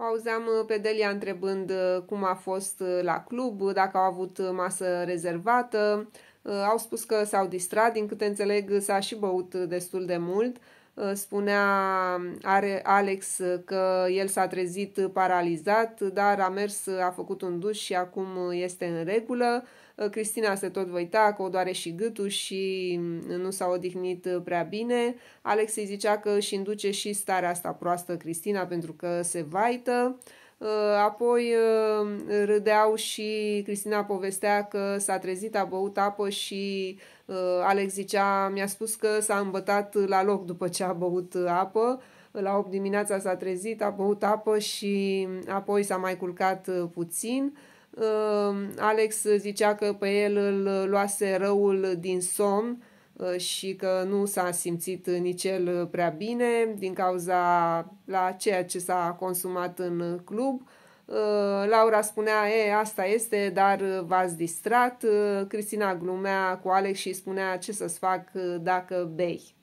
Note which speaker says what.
Speaker 1: O auzeam uh, pe Delia întrebând uh, cum a fost uh, la club, dacă au avut masă rezervată. Au spus că s-au distrat, din câte înțeleg s-a și băut destul de mult. Uh, spunea are Alex uh, că el s-a trezit paralizat, dar a mers, uh, a făcut un duș și acum este în regulă. Cristina se tot văita că o doare și gâtul și mm, nu s-a odihnit prea bine. Alex îi zicea că își induce și starea asta proastă Cristina pentru că se vaită. Uh, apoi uh, râdeau și Cristina povestea că s-a trezit, a băut apă și uh, Alex zicea, mi-a spus că s-a îmbătat la loc după ce a băut apă. La 8 dimineața s-a trezit, a băut apă și apoi s-a mai culcat puțin. Alex zicea că pe el îl luase răul din somn Uh, și că nu s-a simțit nici el uh, prea bine din cauza la ceea ce s-a consumat în uh, club. Laura spunea, e, asta este, dar v-ați distrat. Cristina glumea cu Alex și spunea, ce să-ți fac dacă bei.